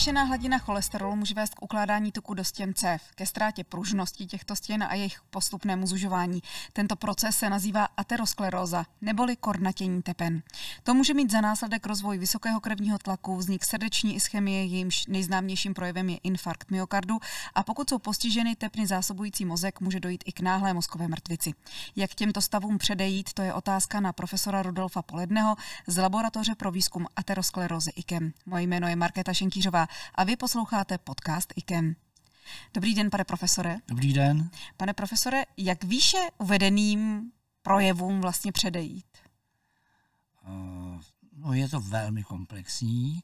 Zvýšená hladina cholesterolu může vést k ukládání tuku do stěn cév, ke ztrátě pružnosti těchto stěn a jejich postupnému zužování. Tento proces se nazývá ateroskleróza, neboli kornatění tepen. To může mít za následek rozvoj vysokého krevního tlaku, vznik srdeční ischemie, jejímž nejznámějším projevem je infarkt myokardu a pokud jsou postiženy tepny zásobující mozek, může dojít i k náhlé mozkové mrtvici. Jak těmto stavům předejít, to je otázka na profesora Rudolfa Poledného z Laboratoře pro výzkum aterosklerózy IKEM. Moje jméno je Markéta Šenkýřová a vy posloucháte podcast IKEM. Dobrý den, pane profesore. Dobrý den. Pane profesore, jak výše uvedeným projevům vlastně předejít? Eh, no, je to velmi komplexní.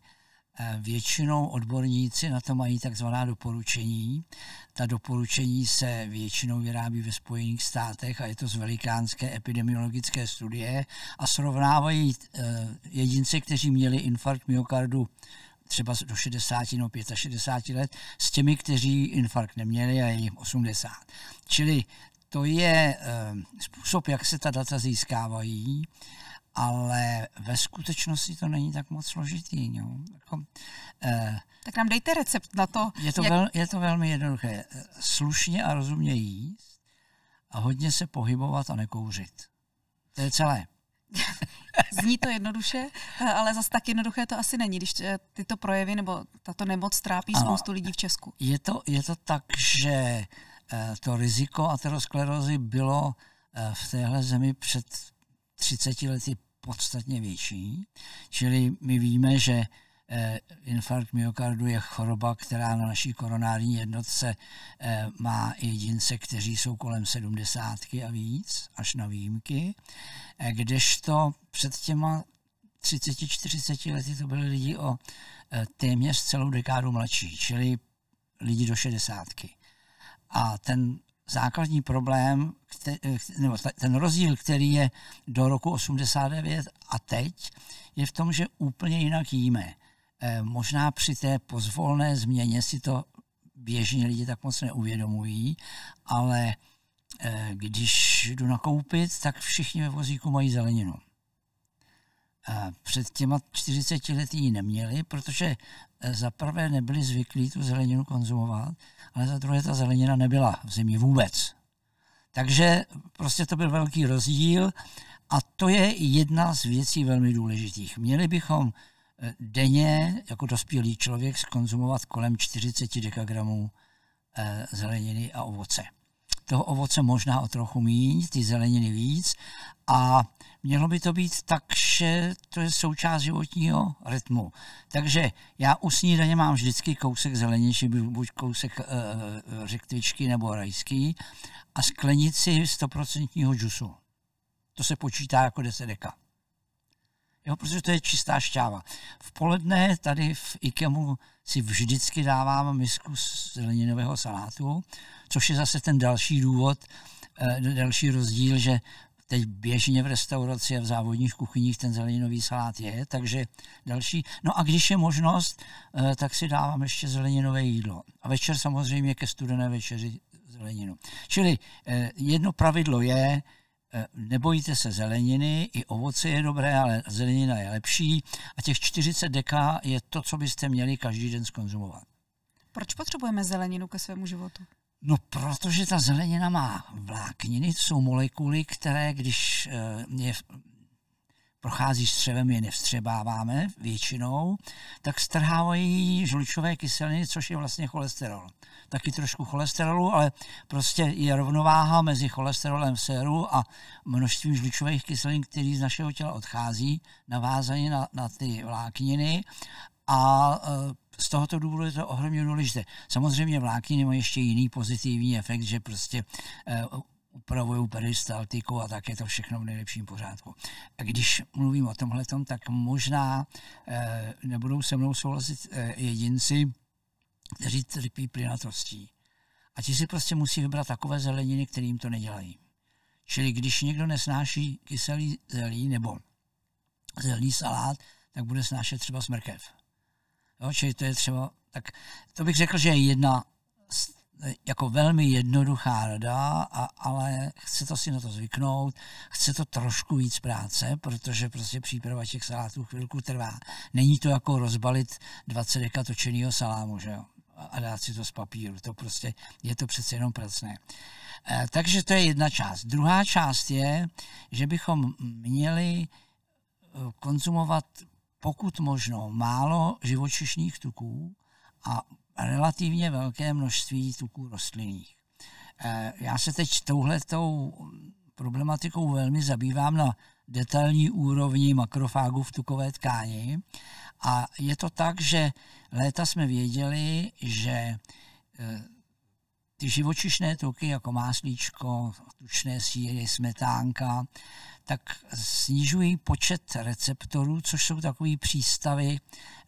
Eh, většinou odborníci na to mají takzvaná doporučení. Ta doporučení se většinou vyrábí ve Spojených státech a je to z velikánské epidemiologické studie a srovnávají eh, jedince, kteří měli infarkt myokardu třeba do 60 nebo 65 let s těmi, kteří infarkt neměli a je jich 80. Čili to je ehm, způsob, jak se ta data získávají, ale ve skutečnosti to není tak moc složitý. No. Jako, eh, tak nám dejte recept na to. Je to, jak... vel, je to velmi jednoduché. Slušně a rozumně jíst a hodně se pohybovat a nekouřit. To je celé. Zní to jednoduše, ale zas tak jednoduché to asi není, když eh, tyto projevy nebo tato nemoc trápí ano, spoustu lidí v Česku. Je to, je to tak, že eh, to riziko aterosklerózy bylo eh, v téhle zemi před 30 lety podstatně větší. Čili my víme, že Eh, infarkt myokardu je choroba, která na naší koronární jednotce eh, má jedince, kteří jsou kolem sedmdesátky a víc, až na výjimky, eh, kdežto před těma 30-40 lety to byly lidi o téměř celou dekádu mladší, čili lidi do šedesátky. A ten základní problém, nebo ten rozdíl, který je do roku 89 a teď, je v tom, že úplně jinak jíme. Eh, možná při té pozvolné změně si to běžní lidi tak moc neuvědomují, ale eh, když jdu nakoupit, tak všichni ve vozíku mají zeleninu. Eh, před těma 40 lety ji neměli, protože za prvé nebyli zvyklí tu zeleninu konzumovat, ale za druhé ta zelenina nebyla v zemi vůbec. Takže prostě to byl velký rozdíl a to je jedna z věcí velmi důležitých. Měli bychom Eh, denně jako dospělý člověk skonzumovat kolem 40 dekagramů eh, zeleniny a ovoce. Toho ovoce možná o trochu míň, ty zeleniny víc a mělo by to být tak, že to je součást životního rytmu. Takže já u snídaně mám vždycky kousek zeleniny, buď kousek e, eh, řektvičky nebo rajský a sklenici 100% džusu. To se počítá jako 10 deka jo, protože to je čistá šťáva. V poledne tady v IKEMu si vždycky dávám misku zeleninového salátu, což je zase ten další důvod, eh, další rozdíl, že teď běžně v restauraci a v závodních kuchyních ten zeleninový salát je, takže další. No a když je možnost, eh, tak si dávám ještě zeleninové jídlo. A večer samozřejmě ke studené večeři zeleninu. Čili eh, jedno pravidlo je, Eh, Nebojíte se zeleniny, i ovoce je dobré, ale zelenina je lepší a těch 40 deká je to, co byste měli každý den skonzumovat. Proč potřebujeme zeleninu ke svému životu? No, protože ta zelenina má vlákniny, to jsou molekuly, které, když eh, je prochází střevem, je nevstřebáváme většinou, tak strhávají žlučové kyseliny, což je vlastně cholesterol. Taky trošku cholesterolu, ale prostě je rovnováha mezi cholesterolem v séru a množstvím žlučových kyselin, který z našeho těla odchází, navázané na, na ty vlákniny. A e, z tohoto důvodu je to ohromně důležité. Samozřejmě vlákniny mají ještě jiný pozitivní efekt, že prostě e, upravují peristaltiku a tak je to všechno v nejlepším pořádku. A když mluvím o tomhle, tak možná e, nebudou se mnou souhlasit e, jedinci, kteří trpí plynatostí. A ti si prostě musí vybrat takové zeleniny, které jim to nedělají. Čili když někdo nesnáší kyselý zelí nebo zelený salát, tak bude snášet třeba smrkev. Jo, čili to je třeba, tak to bych řekl, že je jedna z jako velmi jednoduchá rada, a, ale chce to si na to zvyknout, chce to trošku víc práce, protože prostě příprava těch salátů chvilku trvá. Není to jako rozbalit 20 deka točeného salámu, že jo? a dát si to z papíru. To prostě je to přece jenom pracné. E, takže to je jedna část. Druhá část je, že bychom měli e, konzumovat pokud možno málo živočišních tuků a relativně velké množství tuků rostlinných. Eh, já se teď touhletou problematikou velmi zabývám na detailní úrovni makrofágu v tukové tkáni. A je to tak, že léta jsme věděli, že eh, ty živočišné tuky jako máslíčko, tučné síry, smetánka, tak snižují počet receptorů, což jsou takové přístavy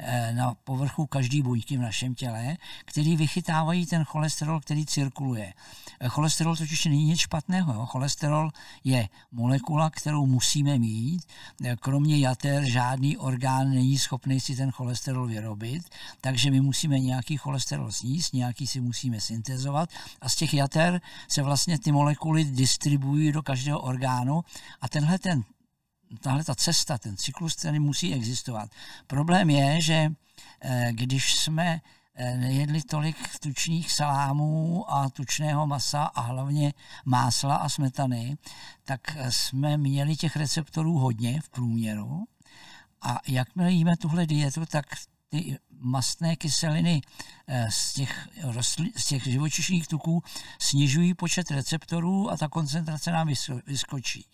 eh, na povrchu každý buňky v našem těle, který vychytávají ten cholesterol, který cirkuluje. Eh, cholesterol totiž není nic špatného. Jo? Cholesterol je molekula, kterou musíme mít. Eh, kromě jater žádný orgán není schopný si ten cholesterol vyrobit, takže my musíme nějaký cholesterol sníst, nějaký si musíme syntezovat a z těch jater se vlastně ty molekuly distribuují do každého orgánu a ten tenhle ten, tahle ta cesta, ten cyklus ceny musí existovat. Problém je, že eh, když jsme eh, nejedli tolik tučných salámů a tučného masa a hlavně másla a smetany, tak eh, jsme měli těch receptorů hodně v průměru. A jakmile jíme tuhle dietu, tak ty mastné kyseliny z těch, rostlin, z těch živočišních tuků snižují počet receptorů a ta koncentrace nám vyskočí.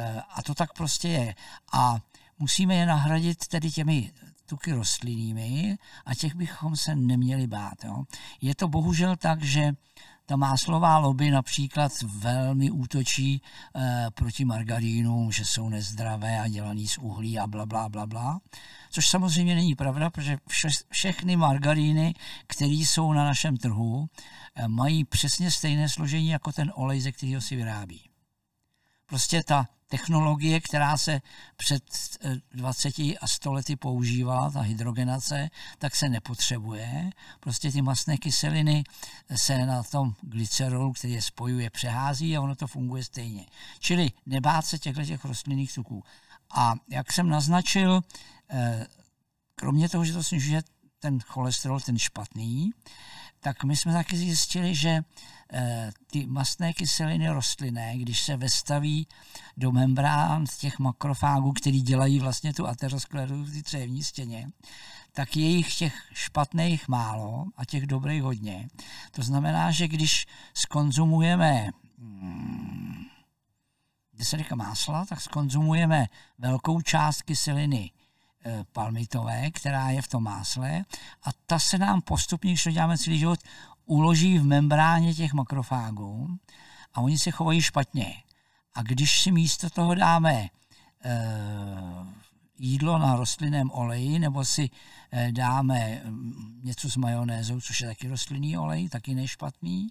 Eh, a to tak prostě je. A musíme je nahradit tedy těmi tuky rostlinnými a těch bychom se neměli bát. Jo. Je to bohužel tak, že ta máslová lobby například velmi útočí e, proti margarínům, že jsou nezdravé a dělaný z uhlí a bla, bla, bla, bla. Což samozřejmě není pravda, protože vše, všechny margaríny, které jsou na našem trhu, e, mají přesně stejné složení jako ten olej, ze kterého si vyrábí. Prostě ta technologie, která se před 20 eh, a 100 lety používala, ta hydrogenace, tak se nepotřebuje. Prostě ty masné kyseliny se na tom glycerolu, který je spojuje, přehází a ono to funguje stejně. Čili nebát se těchto těch rostlinných tuků. A jak jsem naznačil, eh, kromě toho, že to snižuje ten cholesterol, ten špatný, tak my jsme taky zjistili, že eh, ty mastné kyseliny rostlinné, když se vestaví do membrán těch makrofágů, který dělají vlastně tu aterosklerózu cévní stěně, tak je jich těch špatných málo a těch dobrých hodně. To znamená, že když skonzumujeme hmm, se říká másla, tak skonzumujeme velkou část kyseliny Eh, palmitové, která je v tom másle a ta se nám postupně, když to děláme celý život, uloží v membráně těch makrofágů a oni se chovají špatně. A když si místo toho dáme eh, jídlo na rostlinném oleji, nebo si eh, dáme mm, něco s majonézou, což je taky rostlinný olej, taky nešpatný,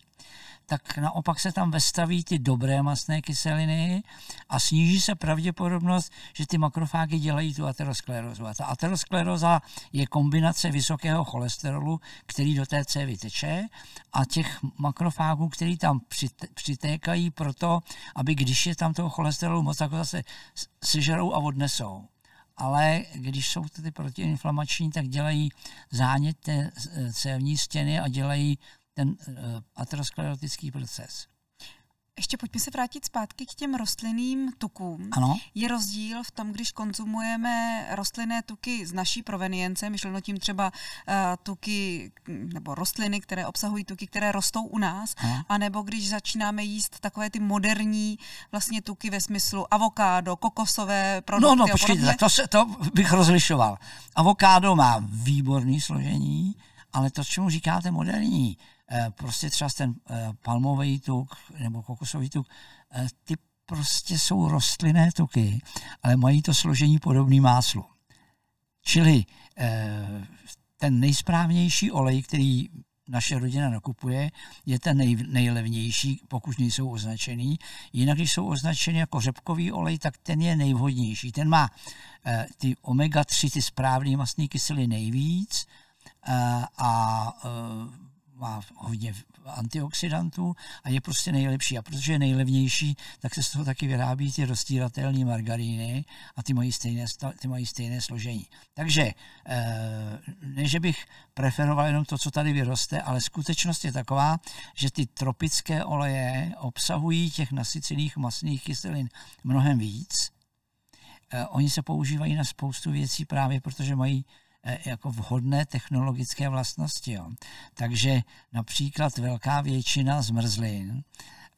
tak naopak se tam vestaví ty dobré masné kyseliny a sníží se pravděpodobnost, že ty makrofágy dělají tu aterosklerózu. A ta ateroskleróza je kombinace vysokého cholesterolu, který do té cévy teče a těch makrofágů, který tam přitékají proto, aby když je tam toho cholesterolu moc, tak ho zase sežerou a odnesou ale když jsou ty protiinflamační, tak dělají zánět té eh, cévní stěny a dělají ten eh, atrosklerotický proces. Ještě pojďme se vrátit zpátky k těm rostlinným tukům. Ano. Je rozdíl v tom, když konzumujeme rostlinné tuky z naší provenience, myšleno tím třeba uh, tuky nebo rostliny, které obsahují tuky, které rostou u nás, ano. anebo když začínáme jíst takové ty moderní vlastně tuky ve smyslu avokádo, kokosové produkty. No, no, počkejte, tak to, se, to bych rozlišoval. Avokádo má výborný složení, ale to, čemu říkáte moderní, Eh, prostě třeba ten eh, palmový tuk nebo kokosový tuk, eh, ty prostě jsou rostlinné tuky, ale mají to složení podobný máslu. Čili ten nejsprávnější olej, který naše rodina nakupuje, je ten nej, nejlevnější, pokud nejsou označený. Jinak, když jsou označeny jako řepkový olej, tak ten je nejvhodnější. Ten má eh, ty omega-3, ty správné mastné kyseliny nejvíc eh, a eh, má hodně antioxidantů a je prostě nejlepší. A protože je nejlevnější, tak se z toho taky vyrábí ty roztíratelné margaríny a ty mají stejné, ty mají stejné složení. Takže eh, ne, že bych preferoval jenom to, co tady vyroste, ale skutečnost je taková, že ty tropické oleje obsahují těch nasycených masných kyselin mnohem víc. Eh, oni se používají na spoustu věcí právě protože mají Eh, jako vhodné technologické vlastnosti. Jo. Takže například velká většina zmrzlin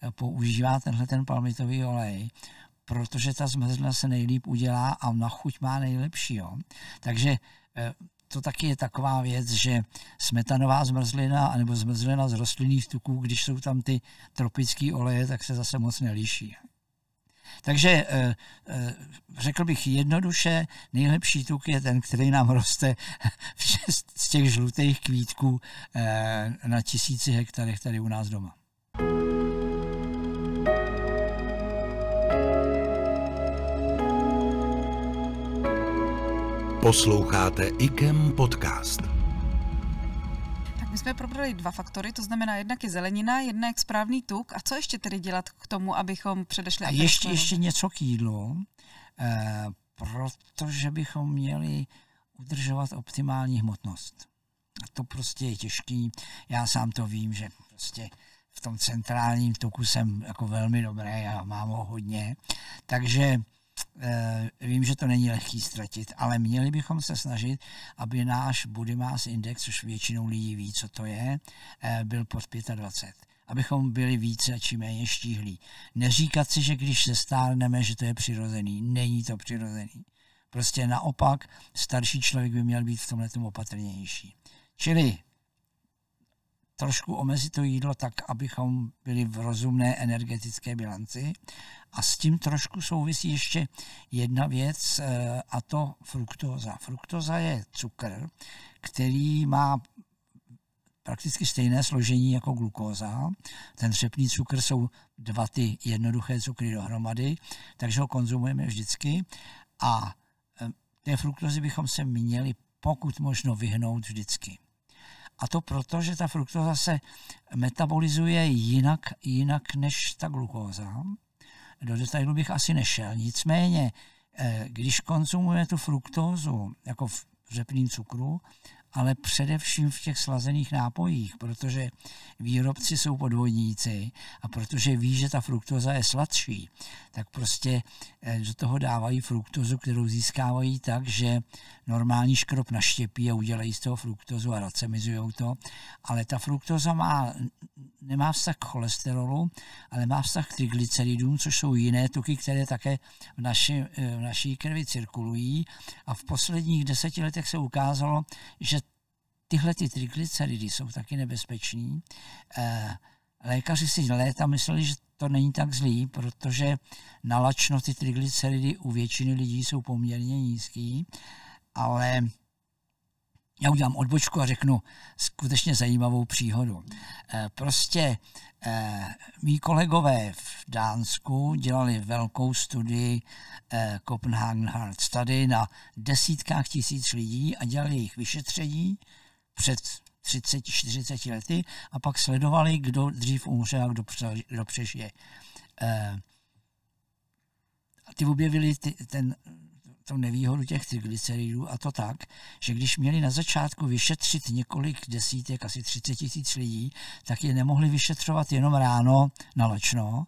eh, používá tenhle ten palmitový olej, protože ta zmrzlina se nejlíp udělá a na chuť má nejlepší. Jo. Takže eh, to taky je taková věc, že smetanová zmrzlina nebo zmrzlina z rostlinných tuků, když jsou tam ty tropické oleje, tak se zase moc nelíší. Takže eh, eh, řekl bych jednoduše, nejlepší tuk je ten, který nám roste z těch žlutých kvítků eh, na tisíci hektarech tady u nás doma. Posloucháte IKEM podcast jsme probrali dva faktory, to znamená jednak je zelenina, jednak správný tuk. A co ještě tedy dělat k tomu, abychom předešli? A ještě, ještě něco k jídlu, e, protože bychom měli udržovat optimální hmotnost. A to prostě je těžký. Já sám to vím, že prostě v tom centrálním tuku jsem jako velmi dobrý a mám ho hodně. Takže Eh, vím, že to není lehký ztratit, ale měli bychom se snažit, aby náš body mass index, což většinou lidí ví, co to je, eh, byl pod 25 abychom byli více či méně štíhlí. Neříkat si, že když se stárneme, že to je přirozený. Není to přirozený. Prostě naopak, starší člověk by měl být v tomhle opatrnější. Čili trošku omezit to jídlo tak, abychom byli v rozumné energetické bilanci. A s tím trošku souvisí ještě jedna věc, eh, a to fruktóza. Fruktóza je cukr, který má prakticky stejné složení jako glukóza. Ten řepný cukr jsou dva ty jednoduché cukry dohromady, takže ho konzumujeme vždycky. A eh, té fruktozy bychom se měli pokud možno vyhnout vždycky. A to proto, že ta fruktoza se metabolizuje jinak, jinak než ta glukóza. Do detailu bych asi nešel. Nicméně, eh, když konzumuje tu fruktózu jako v řepným cukru, ale především v těch slazených nápojích, protože výrobci jsou podvodníci a protože ví, že ta fruktoza je sladší, tak prostě eh, do toho dávají fruktozu, kterou získávají tak, že normální škrob naštěpí a udělají z toho fruktozu a racemizují to, ale ta fruktoza má, nemá vztah k cholesterolu, ale má vztah k triglyceridům, což jsou jiné tuky, které také v, naši, eh, v naší krvi cirkulují a v posledních deseti letech se ukázalo, že tyhle ty triglyceridy jsou taky nebezpeční. Eh, lékaři si léta mysleli, že to není tak zlý, protože nalačno ty triglyceridy u většiny lidí jsou poměrně nízký, ale já udělám odbočku a řeknu skutečně zajímavou příhodu. Eh, prostě eh, mý kolegové v Dánsku dělali velkou studii Copenhagen Heart Study na desítkách tisíc lidí a dělali jejich vyšetření před 30-40 lety a pak sledovali, kdo dřív umře a kdo, kdo přežije. E, a ty objevili ty, ten, tu nevýhodu těch triglyceridů a to tak, že když měli na začátku vyšetřit několik desítek, asi 30 tisíc lidí, tak je nemohli vyšetřovat jenom ráno na lačno,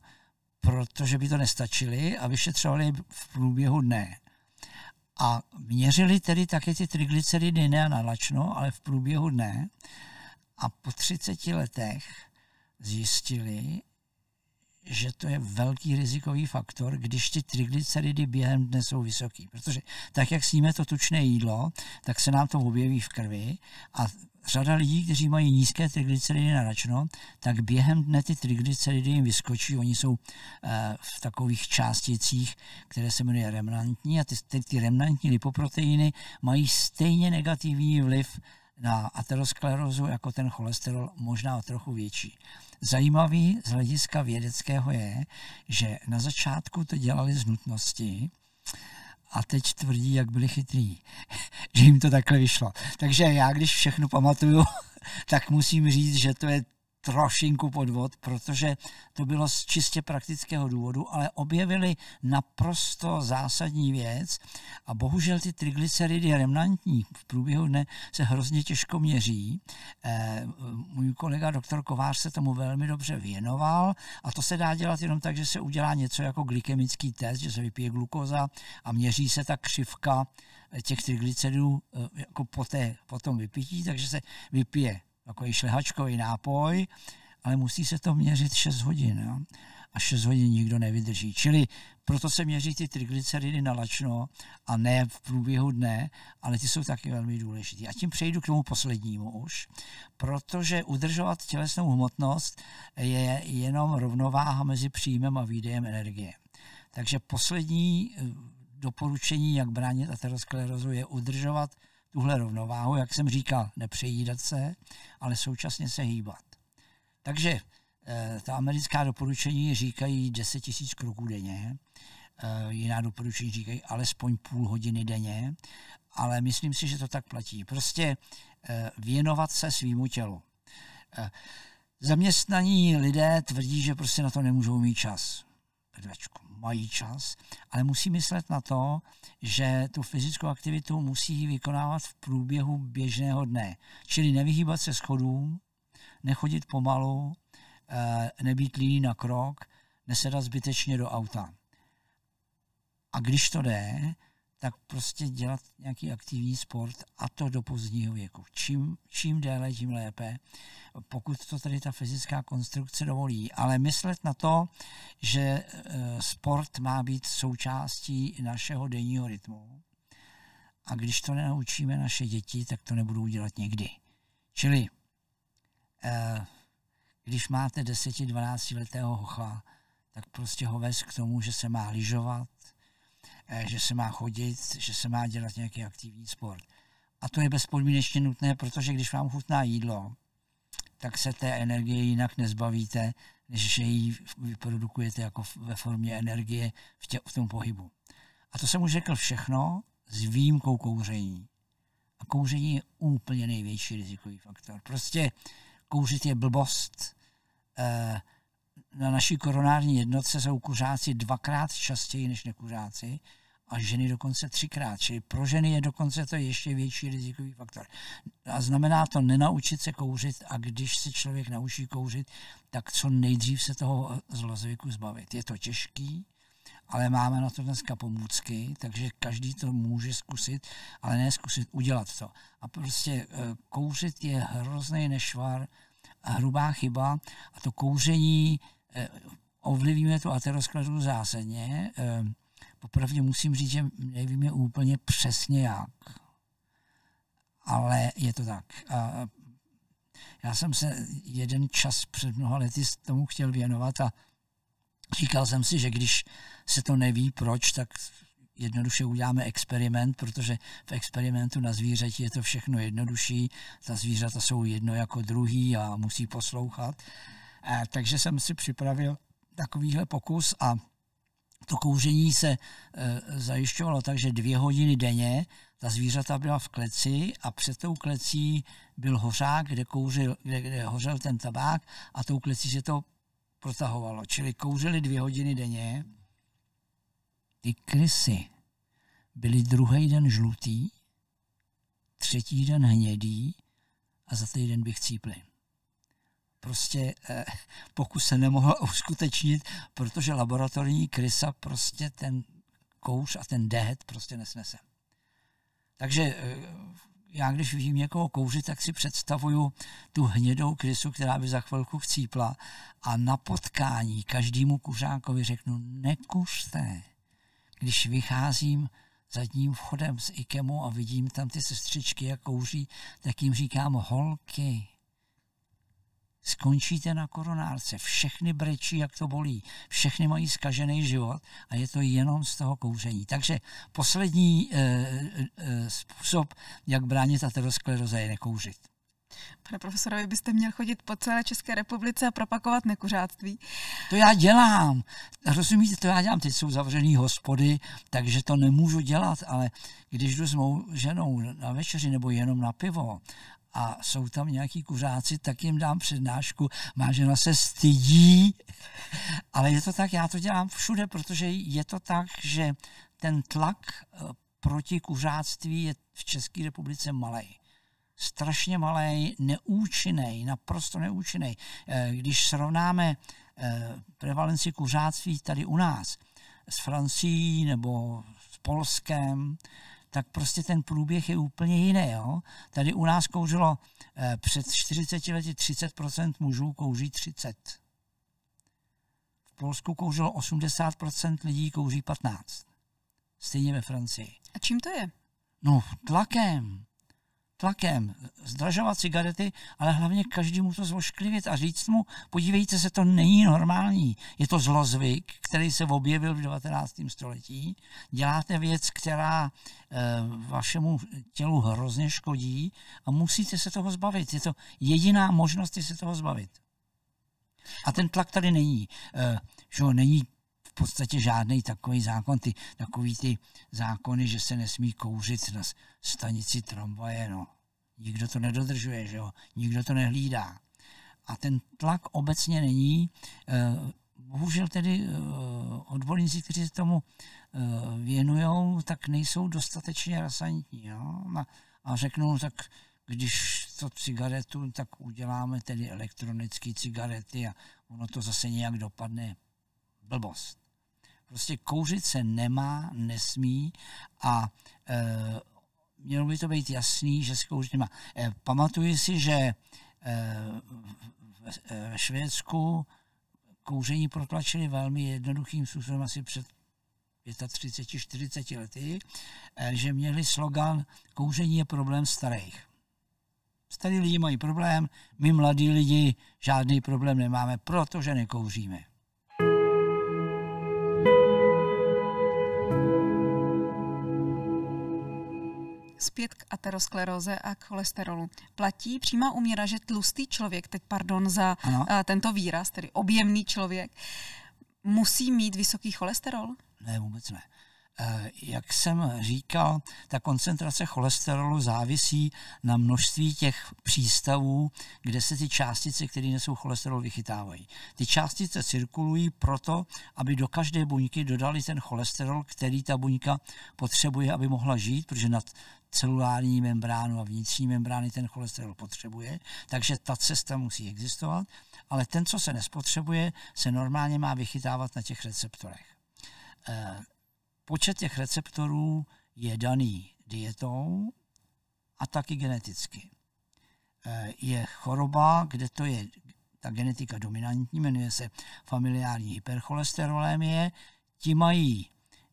protože by to nestačili a vyšetřovali v průběhu dne. A měřili tedy také ty triglyceridy ne na lačno, ale v průběhu dne. A po 30 letech zjistili, že to je velký rizikový faktor, když ty triglyceridy během dne jsou vysoký. Protože tak, jak sníme to tučné jídlo, tak se nám to objeví v krvi a řada lidí, kteří mají nízké triglyceridy na račno, tak během dne ty triglyceridy jim vyskočí. Oni jsou eh, v takových částicích, které se jmenuje remnantní a ty, ty remnantní lipoproteiny mají stejně negativní vliv na aterosklerózu jako ten cholesterol, možná o trochu větší. Zajímavý z hlediska vědeckého je, že na začátku to dělali z nutnosti, a teď tvrdí, jak byli chytrý, že jim to takhle vyšlo. Takže já, když všechno pamatuju, tak musím říct, že to je trošinku podvod, protože to bylo z čistě praktického důvodu, ale objevili naprosto zásadní věc a bohužel ty triglyceridy remnantní v průběhu dne se hrozně těžko měří. Eh, můj kolega doktor Kovář se tomu velmi dobře věnoval a to se dá dělat jenom tak, že se udělá něco jako glykemický test, že se vypije glukoza a měří se ta křivka těch triglyceridů eh, jako po, té, po tom vypití, takže se vypije takový šlehačkový nápoj, ale musí se to měřit 6 hodin. Jo? A 6 hodin nikdo nevydrží. Čili proto se měří ty triglyceridy na lačno a ne v průběhu dne, ale ty jsou taky velmi důležité. A tím přejdu k tomu poslednímu už, protože udržovat tělesnou hmotnost je jenom rovnováha mezi příjmem a výdejem energie. Takže poslední eh, doporučení, jak bránit aterosklerozu, je udržovat tuhle rovnováhu, jak jsem říkal, nepřejídat se, ale současně se hýbat. Takže eh, ta americká doporučení říkají 10 000 kroků denně, eh, jiná doporučení říkají alespoň půl hodiny denně, ale myslím si, že to tak platí. Prostě eh, věnovat se svýmu tělu. Zaměstnaní lidé tvrdí, že prostě na to nemůžou mít čas vedvačku, mají čas, ale musí myslet na to, že tu fyzickou aktivitu musí vykonávat v průběhu běžného dne. Čili nevyhýbat se schodům, nechodit pomalu, eh, nebýt líný na krok, nesedat zbytečně do auta. A když to jde, tak prostě dělat nějaký aktivní sport a to do pozdního věku. Čím, čím déle, tím lépe, pokud to tady ta fyzická konstrukce dovolí. Ale myslet na to, že e, sport má být součástí našeho denního rytmu a když to nenaučíme naše děti, tak to nebudou dělat nikdy. Čili e, když máte 10-12 letého hocha, tak prostě ho vez k tomu, že se má lyžovat, Eh, že se má chodit, že se má dělat nějaký aktivní sport. A to je bezpodmínečně nutné, protože když vám chutná jídlo, tak se té energie jinak nezbavíte, než že ji vyprodukujete jako ve formě energie v, tě, v tom pohybu. A to jsem už řekl všechno s výjimkou kouření. A kouření je úplně největší rizikový faktor. Prostě kouřit je blbost, eh, na naší koronární jednotce jsou kuřáci dvakrát častěji než nekuřáci a ženy dokonce třikrát. Čili pro ženy je dokonce to ještě větší rizikový faktor. A znamená to nenaučit se kouřit a když se člověk naučí kouřit, tak co nejdřív se toho zlozvyku zbavit. Je to těžký, ale máme na to dneska pomůcky, takže každý to může zkusit, ale ne zkusit udělat to. A prostě eh, kouřit je hrozný nešvar, hrubá chyba a to kouření eh, ovlivňuje tu aterosklerózu zásadně. Eh, popravdě musím říct, že nevíme úplně přesně jak, ale je to tak. A já jsem se jeden čas před mnoha lety tomu chtěl věnovat a říkal jsem si, že když se to neví proč, tak jednoduše uděláme experiment, protože v experimentu na zvířeti je to všechno jednodušší, ta zvířata jsou jedno jako druhý a musí poslouchat. E, takže jsem si připravil takovýhle pokus a to kouření se e, zajišťovalo tak, že dvě hodiny denně ta zvířata byla v kleci a před tou klecí byl hořák, kde, kouřil, kde, kde hořel ten tabák a tou klecí se to protahovalo. Čili kouřili dvě hodiny denně ty krysy byly druhý den žlutý, třetí den hnědý a za týden bych cípli. Prostě eh, pokus se nemohl uskutečnit, protože laboratorní krysa prostě ten kouř a ten dehet prostě nesnese. Takže eh, já když vidím někoho kouřit, tak si představuju tu hnědou krysu, která by za chvilku chcípla a na potkání každému kuřákovi řeknu, nekuřte když vycházím zadním vchodem z Ikemu a vidím tam ty sestřičky, jak kouří, tak jim říkám, holky, skončíte na koronárce, všechny brečí, jak to bolí, všechny mají zkažený život a je to jenom z toho kouření. Takže poslední e, e, způsob, jak bránit ateroskleroze, je nekouřit. Pane profesorovi, byste měl chodit po celé České republice a propakovat nekuřáctví. To já dělám. Rozumíte, to já dělám. Teď jsou zavřený hospody, takže to nemůžu dělat, ale když jdu s mou ženou na večeři nebo jenom na pivo a jsou tam nějaký kuřáci, tak jim dám přednášku. Má žena se stydí, ale je to tak, já to dělám všude, protože je to tak, že ten tlak eh, proti kuřáctví je v České republice malý strašně malý, neúčinný, naprosto neúčinný. Eh, když srovnáme eh, prevalenci kuřáctví tady u nás s Francií nebo s Polskem, tak prostě ten průběh je úplně jiný. Jo? Tady u nás kouřilo eh, před 40 lety 30% mužů, kouří 30. V Polsku kouřilo 80% lidí, kouří 15. Stejně ve Francii. A čím to je? No, tlakem tlakem zdražovat cigarety, ale hlavně každému to zvošklivit a říct mu, podívejte se, to není normální. Je to zlozvyk, který se objevil v 19. století. Děláte věc, která e, vašemu tělu hrozně škodí a musíte se toho zbavit. Je to jediná možnost, je se toho zbavit. A ten tlak tady není. E, že není podstatě žádný takový zákon, ty, takový ty zákony, že se nesmí kouřit na stanici tramvaje, no. Nikdo to nedodržuje, že jo? Nikdo to nehlídá. A ten tlak obecně není. Eh, bohužel tedy eh, odborníci, kteří se tomu eh, věnují, tak nejsou dostatečně rasantní. Jo? A, a řeknou, no, tak když to cigaretu, tak uděláme tedy elektronické cigarety a ono to zase nějak dopadne. Blbost. Prostě kouřit se nemá, nesmí a e, mělo by to být jasný, že se kouřit nemá. E, pamatuji si, že e, ve Švédsku kouření protlačili velmi jednoduchým způsobem asi před 35-40 lety, e, že měli slogan kouření je problém starých. Starý lidi mají problém, my mladí lidi žádný problém nemáme, protože nekouříme. zpět k ateroskleróze a k cholesterolu. Platí přímá úměra, že tlustý člověk, teď pardon za a, eh, tento výraz, tedy objemný člověk, musí mít vysoký cholesterol? Ne, vůbec ne. Eh, jak jsem říkal, ta koncentrace cholesterolu závisí na množství těch přístavů, kde se ty částice, které nesou cholesterol, vychytávají. Ty částice cirkulují proto, aby do každé buňky dodali ten cholesterol, který ta buňka potřebuje, aby mohla žít, protože nad celulární membránu a vnitřní membrány ten cholesterol potřebuje, takže ta cesta musí existovat, ale ten, co se nespotřebuje, se normálně má vychytávat na těch receptorech. Eh, počet těch receptorů je daný dietou a taky geneticky. Eh, je choroba, kde to je ta genetika dominantní, jmenuje se familiární hypercholesterolémie. Ti mají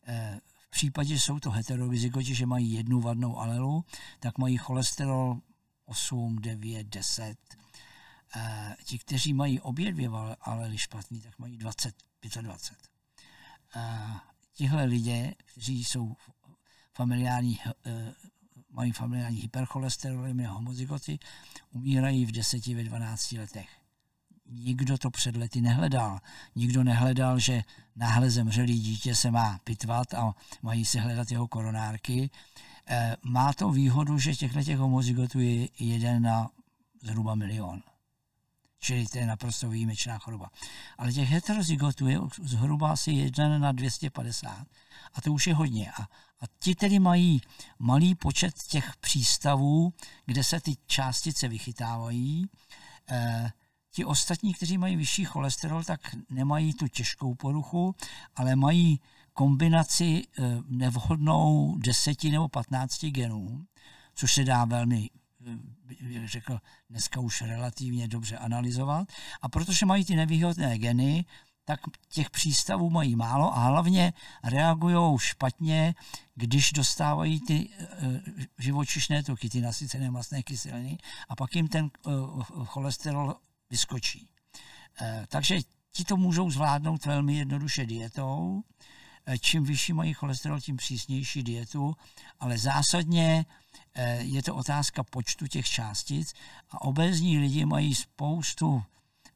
eh, v případě, že jsou to heterovizikoti, že mají jednu vadnou alelu, tak mají cholesterol 8, 9, 10. Ti, kteří mají obě dvě alely špatný, tak mají 20, 25 tihle lidé, kteří jsou familiární, eh, mají familiární hypercholesterolemy a homozygoty, umírají v 10 ve 12 letech. Nikdo to před lety nehledal. Nikdo nehledal, že náhle zemřelý dítě se má pitvat a mají se hledat jeho koronárky. Eh, má to výhodu, že těchto těch homozygotů je jeden na zhruba milion. Čili to je naprosto výjimečná choroba. Ale těch heterozygotů je zhruba asi 1 na 250 a to už je hodně. A, a ti tedy mají malý počet těch přístavů, kde se ty částice vychytávají. E, ti ostatní, kteří mají vyšší cholesterol, tak nemají tu těžkou poruchu, ale mají kombinaci eh, nevhodnou 10 nebo 15 genů, což se dá velmi eh, bych řekl, dneska už relativně dobře analyzovat. A protože mají ty nevýhodné geny, tak těch přístavů mají málo a hlavně reagují špatně, když dostávají ty eh, živočišné tuky, ty nasycené masné kyseliny a pak jim ten eh, cholesterol vyskočí. Eh, takže ti to můžou zvládnout velmi jednoduše dietou, Eh, čím vyšší mají cholesterol, tím přísnější dietu, ale zásadně eh, je to otázka počtu těch částic a obezní lidi mají spoustu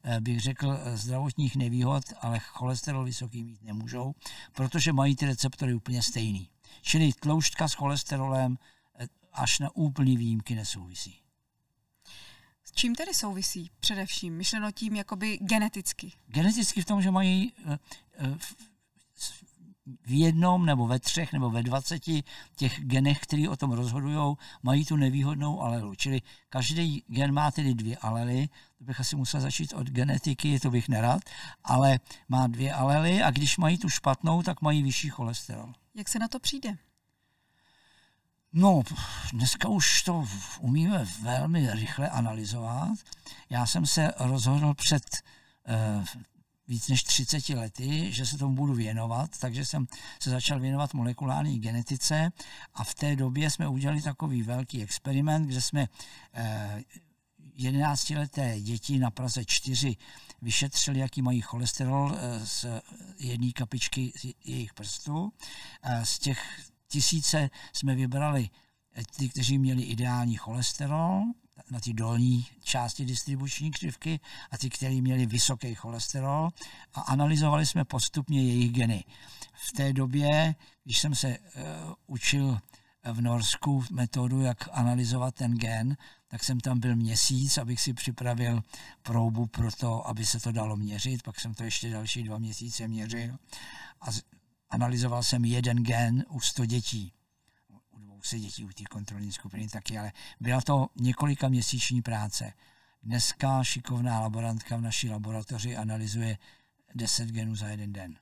eh, bych řekl, zdravotních nevýhod, ale cholesterol vysoký mít nemůžou, protože mají ty receptory úplně stejný. Čili tloušťka s cholesterolem až na úplný výjimky nesouvisí. S čím tedy souvisí především? Myšleno tím jakoby geneticky. Geneticky v tom, že mají v jednom nebo ve třech nebo ve dvaceti těch genech, který o tom rozhodují, mají tu nevýhodnou alelu. Čili každý gen má tedy dvě alely, to bych asi musel začít od genetiky, to bych nerad, ale má dvě alely a když mají tu špatnou, tak mají vyšší cholesterol. Jak se na to přijde? No, dneska už to umíme velmi rychle analyzovat. Já jsem se rozhodl před eh, víc než 30 lety, že se tomu budu věnovat, takže jsem se začal věnovat molekulární genetice a v té době jsme udělali takový velký experiment, kde jsme 11-leté eh, děti na Praze 4 vyšetřili, jaký mají cholesterol eh, z jedné kapičky jejich prstů. Eh, z těch tisíce jsme vybrali ty, kteří měli ideální cholesterol na ty dolní části distribuční křivky a ty, kteří měli vysoký cholesterol a analyzovali jsme postupně jejich geny. V té době, když jsem se uh, učil v Norsku metodu, jak analyzovat ten gen, tak jsem tam byl měsíc, abych si připravil proubu pro to, aby se to dalo měřit. Pak jsem to ještě další dva měsíce měřil a analyzoval jsem jeden gen u 100 dětí se děti u té kontrolní skupiny taky, ale byla to několika měsíční práce. Dneska šikovná laborantka v naší laboratoři analyzuje 10 genů za jeden den.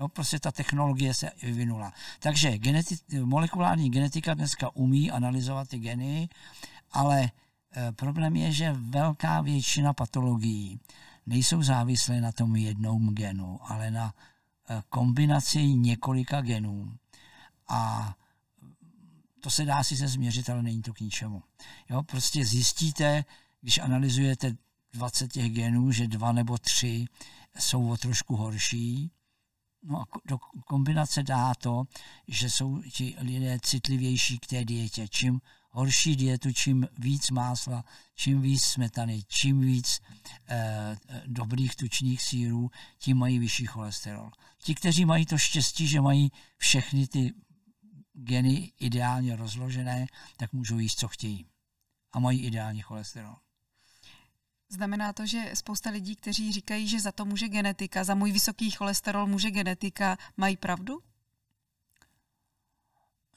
Jo, prostě ta technologie se vyvinula. Takže geneti- molekulární genetika dneska umí analyzovat ty geny, ale e, problém je, že velká většina patologií nejsou závislé na tom jednom genu, ale na e, kombinaci několika genů. A to se dá sice změřit, ale není to k ničemu. Jo, prostě zjistíte, když analyzujete 20 těch genů, že dva nebo tři jsou o trošku horší. No a do kombinace dá to, že jsou ti lidé citlivější k té dietě. Čím horší dietu, čím víc másla, čím víc smetany, čím víc eh, eh dobrých tučných sírů, tím mají vyšší cholesterol. Ti, kteří mají to štěstí, že mají všechny ty geny ideálně rozložené, tak můžou jíst, co chtějí. A mají ideální cholesterol. Znamená to, že spousta lidí, kteří říkají, že za to může genetika, za můj vysoký cholesterol může genetika, mají pravdu?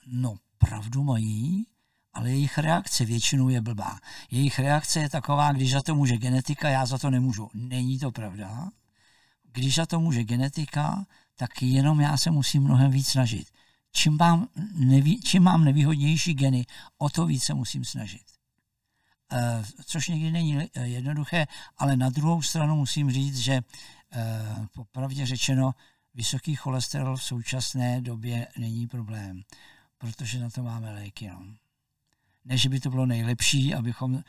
No, pravdu mají, ale jejich reakce většinou je blbá. Jejich reakce je taková, když za to může genetika, já za to nemůžu. Není to pravda. Když za to může genetika, tak jenom já se musím mnohem víc snažit čím mám, neví, čím mám nevýhodnější geny, o to více musím snažit. E, což někdy není eh, jednoduché, ale na druhou stranu musím říct, že e, popravdě řečeno, vysoký cholesterol v současné době není problém, protože na to máme léky. No. Ne, že by to bylo nejlepší, abychom e,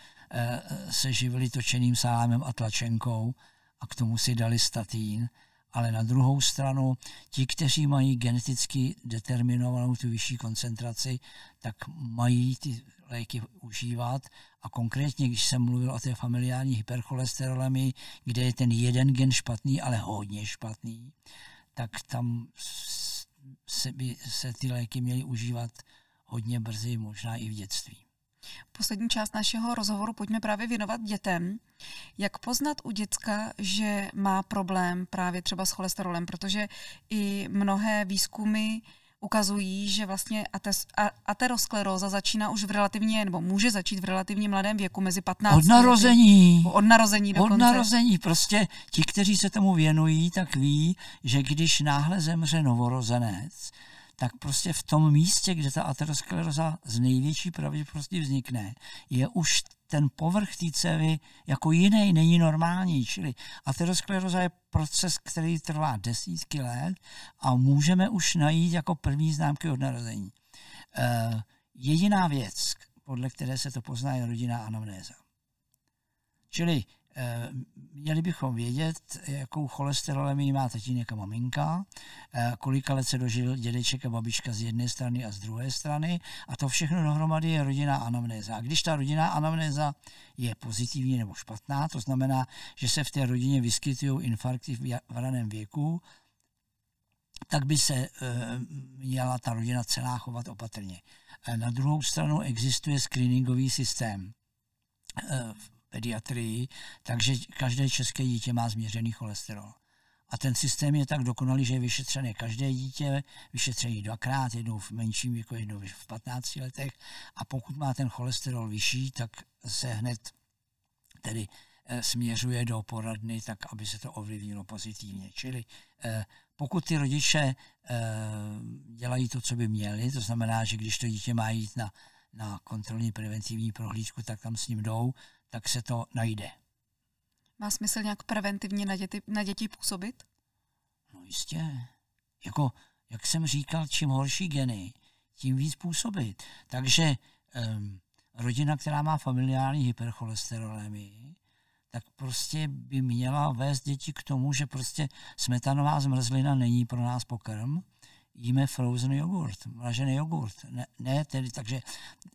se živili točeným sálem a tlačenkou a k tomu si dali statín, ale na druhou stranu ti, kteří mají geneticky determinovanou tu vyšší koncentraci, tak mají ty léky užívat a konkrétně, když jsem mluvil o té familiární hypercholesterolemii, kde je ten jeden gen špatný, ale hodně špatný, tak tam se, by se ty léky měly užívat hodně brzy, možná i v dětství poslední část našeho rozhovoru pojďme právě věnovat dětem. Jak poznat u děcka, že má problém právě třeba s cholesterolem, protože i mnohé výzkumy ukazují, že vlastně ateroskleróza začíná už v relativně, nebo může začít v relativně mladém věku, mezi 15 Od narození. od narození dokonce. Od narození. Prostě ti, kteří se tomu věnují, tak ví, že když náhle zemře novorozenec, tak prostě v tom místě, kde ta ateroskleroza z největší pravděpodobnosti vznikne, je už ten povrch té cévy jako jiný není normální. Čili ateroskleroza je proces, který trvá desítky let a můžeme už najít jako první známky od narození. E, jediná věc, podle které se to pozná, je rodinná anamnéza. Čili Eh, měli bychom vědět, jakou cholesterolemii má tatínek a maminka, eh, kolika let se dožil dědeček a babička z jedné strany a z druhé strany. A to všechno dohromady je rodinná anamnéza. A když ta rodinná anamnéza je pozitivní nebo špatná, to znamená, že se v té rodině vyskytují infarkty v raném věku, tak by se eh, měla ta rodina celá chovat opatrně. Na druhou stranu existuje screeningový systém pediatrii, takže každé české dítě má změřený cholesterol. A ten systém je tak dokonalý, že je vyšetřené každé dítě, vyšetřené dvakrát, jednou v menším věku, jednou v 15 letech. A pokud má ten cholesterol vyšší, tak se hned tedy eh, směřuje do poradny, tak aby se to ovlivnilo pozitivně. Čili eh, pokud ty rodiče eh, dělají to, co by měli, to znamená, že když to dítě má jít na, na kontrolní preventivní prohlídku, tak tam s ním jdou tak se to najde. Má smysl nějak preventivně na děti, na děti působit? No jistě. Jako, jak jsem říkal, čím horší geny, tím víc působit. Takže um, rodina, která má familiární hypercholesterolemii, tak prostě by měla vést děti k tomu, že prostě smetanová zmrzlina není pro nás pokrm, jíme frozen jogurt, mražený jogurt. Ne, ne tedy, takže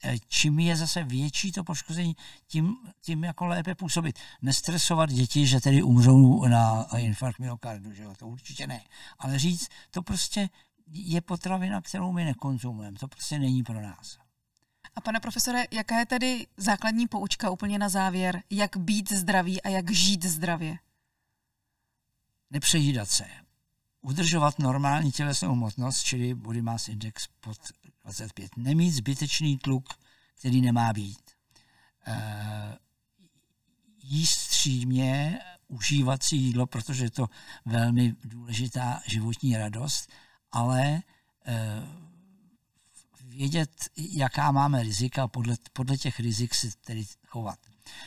e, čím je zase větší to poškození, tím, tím jako lépe působit. Nestresovat děti, že tedy umřou na infarkt myokardu, že jo, to určitě ne. Ale říct, to prostě je potravina, kterou my nekonzumujeme, to prostě není pro nás. A pane profesore, jaká je tedy základní poučka úplně na závěr? Jak být zdravý a jak žít zdravě? Nepřejídat se udržovat normální tělesnou hmotnost, čili body mass index pod 25, nemít zbytečný tluk, který nemá být. E, jíst střídmě, užívat si jídlo, protože je to velmi důležitá životní radost, ale e, vědět, jaká máme rizika, podle, podle těch rizik se tedy chovat.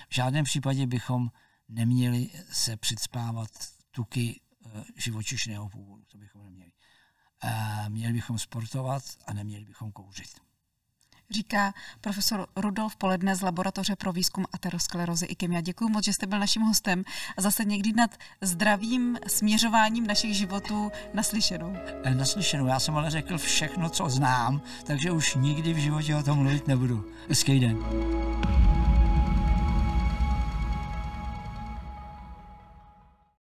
V žádném případě bychom neměli se předspávat tuky Eh, živočišného původu. To bychom neměli. Eh, měli bychom sportovat a neměli bychom kouřit. Říká profesor Rudolf Poledne z Laboratoře pro výzkum aterosklerozy IKEM. Já děkuji moc, že jste byl naším hostem a zase někdy nad zdravým směřováním našich životů naslyšenou. Eh, naslyšenou, já jsem ale řekl všechno, co znám, takže už nikdy v životě o tom mluvit nebudu. Hezký den.